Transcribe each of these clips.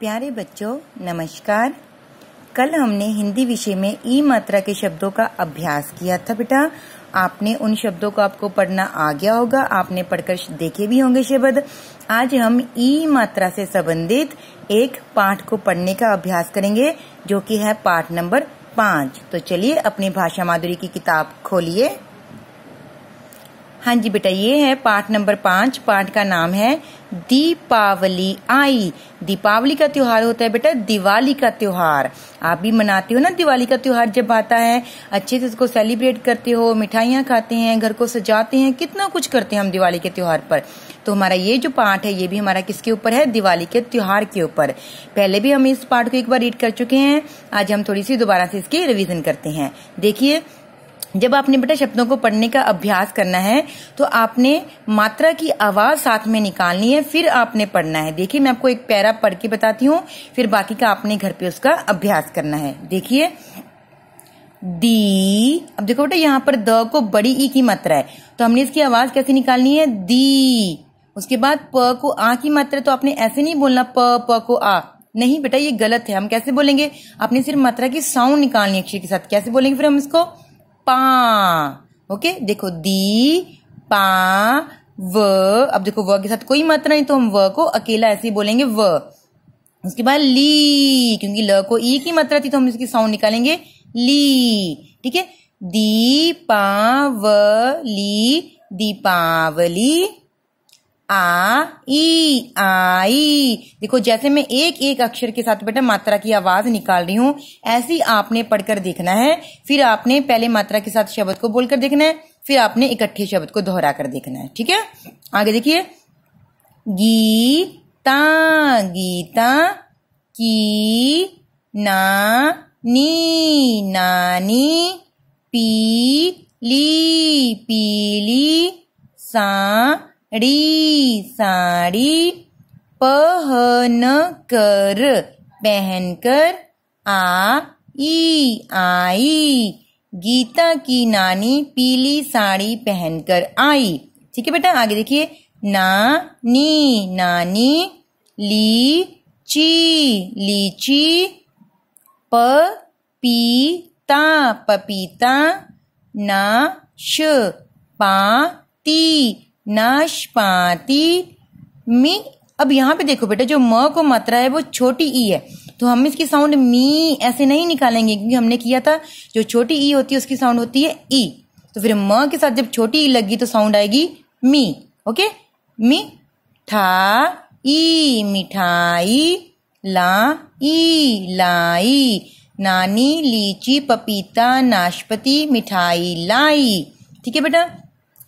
प्यारे बच्चों नमस्कार कल हमने हिंदी विषय में ई मात्रा के शब्दों का अभ्यास किया था बेटा आपने उन शब्दों को आपको पढ़ना आ गया होगा आपने पढ़कर देखे भी होंगे शब्द आज हम ई मात्रा से संबंधित एक पाठ को पढ़ने का अभ्यास करेंगे जो कि है पाठ नंबर पांच तो चलिए अपनी भाषा माधुरी की किताब खोलिए हाँ जी बेटा ये है पाठ नंबर पांच पाठ का नाम है दीपावली आई दीपावली का त्योहार होता है बेटा दिवाली का त्योहार आप भी मनाते हो ना दिवाली का त्योहार जब आता है अच्छे से उसको सेलिब्रेट करते हो मिठाइयाँ खाते हैं घर को सजाते हैं कितना कुछ करते हैं हम दिवाली के त्योहार पर तो हमारा ये जो पाठ है ये भी हमारा किसके ऊपर है दिवाली के त्योहार के ऊपर पहले भी हम इस पाठ को एक बार रीड कर चुके हैं आज हम थोड़ी सी दोबारा से इसकी रिविजन करते हैं देखिए जब आपने बेटा शब्दों को पढ़ने का अभ्यास करना है तो आपने मात्रा की आवाज साथ में निकालनी है फिर आपने पढ़ना है देखिए मैं आपको एक पैरा पढ़ के बताती हूँ फिर बाकी का आपने घर पे उसका अभ्यास करना है देखिए दी अब देखो बेटा यहाँ पर द को बड़ी ई की मात्रा है तो हमने इसकी आवाज कैसे निकालनी है दी उसके बाद प को आ की मात्रा तो आपने ऐसे नहीं बोलना प प को आ नहीं बेटा ये गलत है हम कैसे बोलेंगे आपने सिर्फ मात्रा की साउंड निकालनी है अक्षर के साथ कैसे बोलेंगे फिर हम इसको पा ओके देखो दी पा व अब देखो व के साथ कोई मात्रा नहीं तो हम व को अकेला ऐसे ही बोलेंगे व उसके बाद ली क्योंकि ल को ई की मात्रा थी तो हम इसकी साउंड निकालेंगे ली ठीक है दी ली दीपावली आ ई आई देखो जैसे मैं एक एक अक्षर के साथ बेटा मात्रा की आवाज निकाल रही हूं ऐसे ही आपने पढ़कर देखना है फिर आपने पहले मात्रा के साथ शब्द को बोलकर देखना है फिर आपने इकट्ठे शब्द को दोहरा कर देखना है ठीक है आगे देखिए गीता गीता की ना नी नानी पी ली पीली सा री साड़ी पहन कर पहनकर आ ई आई गीता की नानी पीली साड़ी पहनकर आई ठीक है बेटा आगे देखिए नानी नानी ली ची लीची प पीता पपीता पा ती नाशपाती मी अब यहाँ पे देखो बेटा जो म को मात्रा है वो छोटी ई है तो हम इसकी साउंड मी ऐसे नहीं निकालेंगे क्योंकि हमने किया था जो छोटी ई होती है उसकी साउंड होती है ई तो फिर म के साथ जब छोटी ई लगी तो साउंड आएगी मी ओके मी ठा ई मिठाई ला ई लाई नानी लीची पपीता नाशपति मिठाई लाई ठीक है बेटा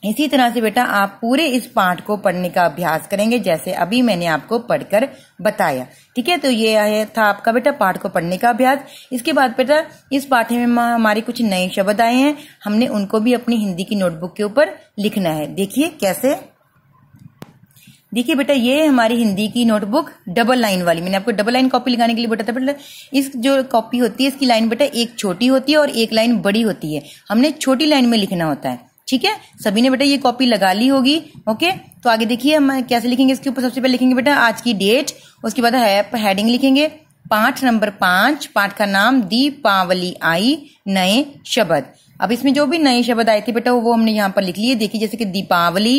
इसी तरह से बेटा आप पूरे इस पाठ को पढ़ने का अभ्यास करेंगे जैसे अभी मैंने आपको पढ़कर बताया ठीक है तो ये था आपका बेटा पाठ को पढ़ने का अभ्यास इसके बाद बेटा इस पाठ में हमारे कुछ नए शब्द आए हैं हमने उनको भी अपनी हिंदी की नोटबुक के ऊपर लिखना है देखिए कैसे देखिए बेटा ये हमारी हिंदी की नोटबुक डबल लाइन वाली मैंने आपको डबल लाइन कॉपी लगाने के लिए बताया था बेटा इस जो कॉपी होती है इसकी लाइन बेटा एक छोटी होती है और एक लाइन बड़ी होती है हमने छोटी लाइन में लिखना होता है ठीक है सभी ने बेटा ये कॉपी लगा ली होगी ओके तो आगे देखिए हम कैसे लिखेंगे इसके ऊपर सबसे पहले लिखेंगे बेटा आज की डेट उसके बाद हेडिंग लिखेंगे पाठ नंबर पांच पाठ का नाम दीपावली आई नए शब्द अब इसमें जो भी नए शब्द आए थे बेटा वो हमने यहाँ पर लिख लिए देखिए जैसे कि दीपावली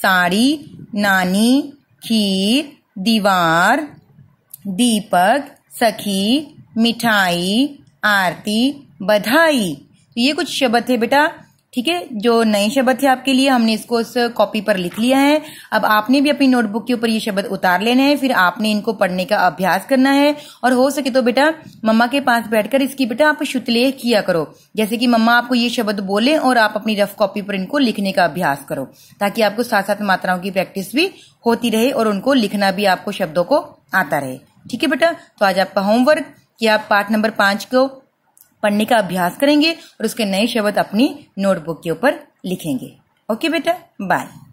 साड़ी नानी खीर दीवार दीपक सखी मिठाई आरती बधाई तो ये कुछ शब्द थे बेटा ठीक है जो नए शब्द थे आपके लिए हमने इसको उस कॉपी पर लिख लिया है अब आपने भी अपनी नोटबुक के ऊपर ये शब्द उतार लेने हैं फिर आपने इनको पढ़ने का अभ्यास करना है और हो सके तो बेटा मम्मा के पास बैठकर इसकी बेटा आप शुतलेख किया करो जैसे कि मम्मा आपको ये शब्द बोले और आप अपनी रफ कॉपी पर इनको लिखने का अभ्यास करो ताकि आपको साथ साथ मात्राओं की प्रैक्टिस भी होती रहे और उनको लिखना भी आपको शब्दों को आता रहे ठीक है बेटा तो आज आपका होमवर्क कि आप पार्ट नंबर पांच को पढ़ने का अभ्यास करेंगे और उसके नए शब्द अपनी नोटबुक के ऊपर लिखेंगे ओके बेटा बाय